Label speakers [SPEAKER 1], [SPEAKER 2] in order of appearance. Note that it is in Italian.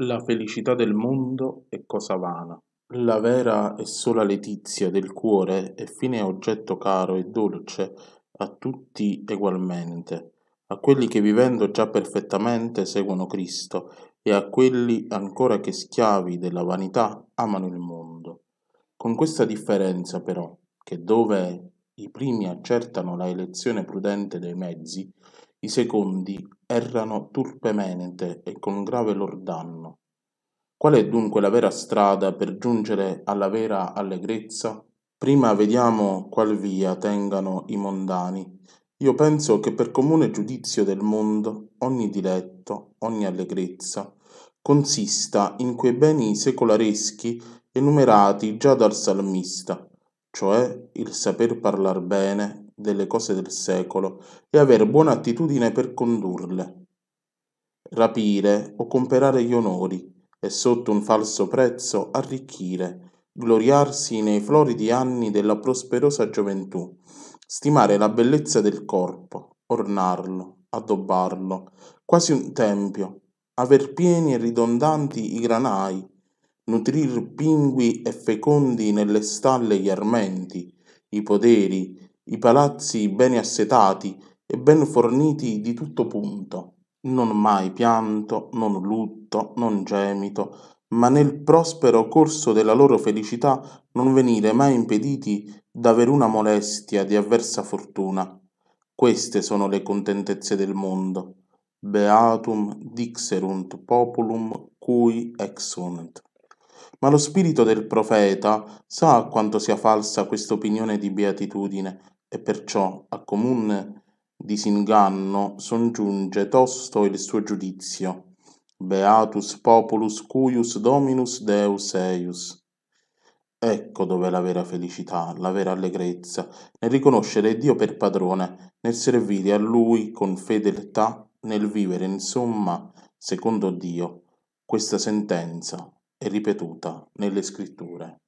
[SPEAKER 1] La felicità del mondo è cosa vana, la vera e sola letizia del cuore è fine oggetto caro e dolce a tutti egualmente, a quelli che vivendo già perfettamente seguono Cristo e a quelli ancora che schiavi della vanità amano il mondo. Con questa differenza però, che dove i primi accertano la elezione prudente dei mezzi, i secondi errano turpemente e con grave lor danno. Qual è dunque la vera strada per giungere alla vera allegrezza? Prima vediamo qual via tengano i mondani. Io penso che per comune giudizio del mondo ogni diletto, ogni allegrezza, consista in quei beni secolareschi enumerati già dal salmista, cioè il saper parlare bene, delle cose del secolo e aver buona attitudine per condurle. Rapire o comperare gli onori e sotto un falso prezzo arricchire, gloriarsi nei floridi anni della prosperosa gioventù, stimare la bellezza del corpo, ornarlo, addobbarlo, quasi un tempio, aver pieni e ridondanti i granai, nutrir pingui e fecondi nelle stalle gli armenti, i poderi, i palazzi bene assetati e ben forniti di tutto punto non mai pianto non lutto non gemito ma nel prospero corso della loro felicità non venire mai impediti d'aver una molestia di avversa fortuna queste sono le contentezze del mondo beatum dixerunt populum cui exunt ma lo spirito del profeta sa quanto sia falsa questa opinione di beatitudine e perciò a comun disinganno soggiunge tosto il suo giudizio beatus populus cuius dominus deus eius Ecco dov'è la vera felicità, la vera allegrezza, nel riconoscere Dio per padrone, nel servire a Lui con fedeltà, nel vivere, insomma, secondo Dio. Questa sentenza è ripetuta nelle scritture.